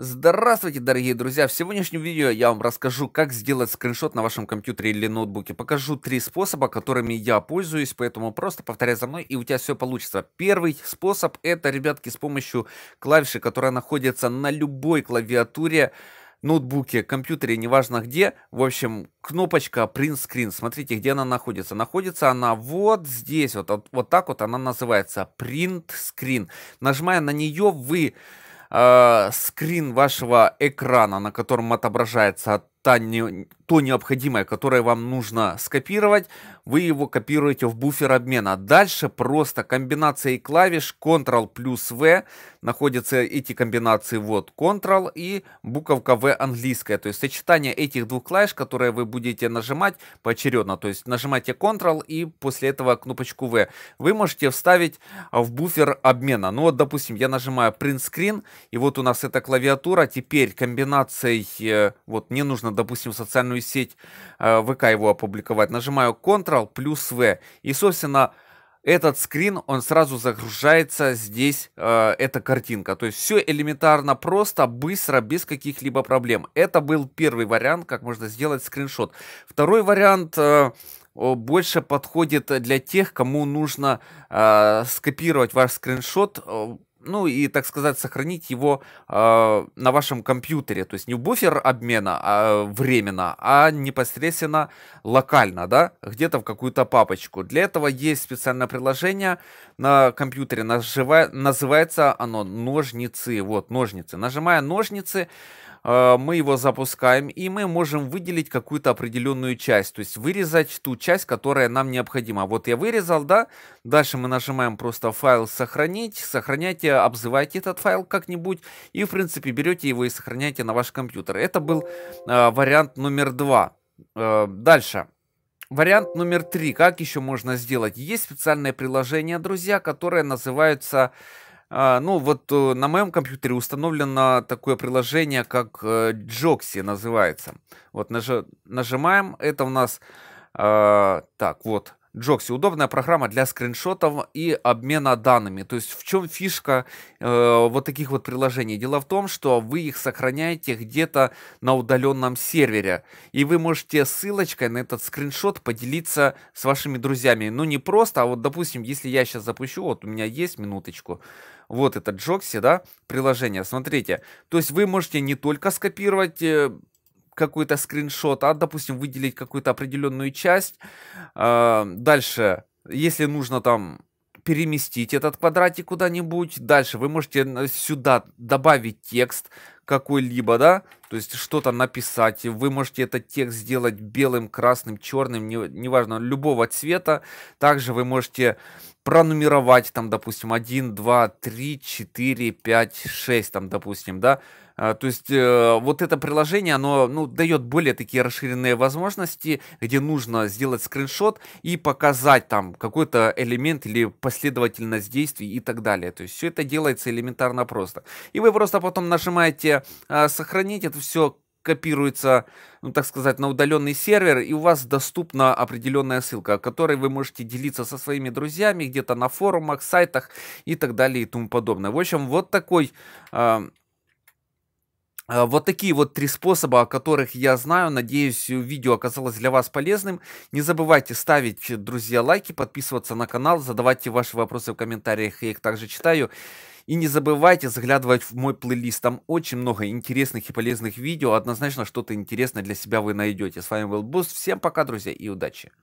Здравствуйте, дорогие друзья! В сегодняшнем видео я вам расскажу, как сделать скриншот на вашем компьютере или ноутбуке. Покажу три способа, которыми я пользуюсь, поэтому просто повторяй за мной, и у тебя все получится. Первый способ это, ребятки, с помощью клавиши, которая находится на любой клавиатуре, ноутбуке, компьютере, неважно где. В общем, кнопочка Print Screen. Смотрите, где она находится. Находится она вот здесь, вот, вот, вот так вот она называется. Print Screen. Нажимая на нее, вы э, скрин вашего экрана, на котором отображается та не, то необходимое, которое вам нужно скопировать, вы его копируете в буфер обмена. Дальше просто комбинацией клавиш Ctrl плюс V находятся эти комбинации вот Ctrl и буковка V английская. То есть сочетание этих двух клавиш, которые вы будете нажимать поочередно. То есть нажимаете Ctrl и после этого кнопочку V. Вы можете вставить в буфер обмена. Ну вот, допустим, я нажимаю Print Screen и вот у нас эта клавиатура. Теперь комбинацией, э, вот не нужно нужно, допустим, в социальную сеть э, ВК его опубликовать. Нажимаю Ctrl плюс V. И, собственно, этот скрин, он сразу загружается здесь, э, эта картинка. То есть все элементарно просто, быстро, без каких-либо проблем. Это был первый вариант, как можно сделать скриншот. Второй вариант... Э, больше подходит для тех, кому нужно э, скопировать ваш скриншот, э, ну и, так сказать, сохранить его э, на вашем компьютере, то есть не в буфер обмена а, временно, а непосредственно локально, да, где-то в какую-то папочку. Для этого есть специальное приложение на компьютере, нажива... называется оно ножницы, вот ножницы. Нажимая ножницы, Э, мы его запускаем, и мы можем выделить какую-то определенную часть, то есть вырезать ту часть, которая нам необходима. Вот я вырезал, да, дальше мы нажимаем просто файл сохранить, сохраняйте, обзывайте этот файл как-нибудь, и в принципе берете его и сохраняете на ваш компьютер. Это был э, вариант номер два. Э, дальше. Вариант номер три. Как еще можно сделать? Есть специальное приложение, друзья, которое называется а, ну вот э, на моем компьютере установлено такое приложение, как э, Джокси называется. Вот нажимаем, это у нас, а, так вот, Джокси. Удобная программа для скриншотов и обмена данными. То есть в чем фишка э, вот таких вот приложений? Дело в том, что вы их сохраняете где-то на удаленном сервере. И вы можете ссылочкой на этот скриншот поделиться с вашими друзьями. Ну не просто, а вот допустим, если я сейчас запущу, вот у меня есть минуточку, вот это Джокси, да, приложение, смотрите. То есть вы можете не только скопировать э, какой-то скриншот, а, допустим, выделить какую-то определенную часть. А, дальше, если нужно там переместить этот квадратик куда-нибудь. Дальше вы можете сюда добавить текст какой-либо, да, то есть что-то написать. Вы можете этот текст сделать белым, красным, черным, не, неважно, любого цвета. Также вы можете пронумеровать там, допустим, 1, 2, 3, 4, 5, 6, там, допустим, да, а, то есть э, вот это приложение, оно ну, дает более такие расширенные возможности, где нужно сделать скриншот и показать там какой-то элемент или последовательность действий и так далее. То есть все это делается элементарно просто. И вы просто потом нажимаете а, «Сохранить», это все копируется, ну так сказать, на удаленный сервер, и у вас доступна определенная ссылка, которой вы можете делиться со своими друзьями где-то на форумах, сайтах и так далее и тому подобное. В общем, вот такой э, а, вот такие вот три способа, о которых я знаю. Надеюсь, видео оказалось для вас полезным. Не забывайте ставить, друзья, лайки, подписываться на канал, задавайте ваши вопросы в комментариях, я их также читаю. И не забывайте заглядывать в мой плейлист, там очень много интересных и полезных видео, однозначно что-то интересное для себя вы найдете. С вами был Буст, всем пока, друзья, и удачи!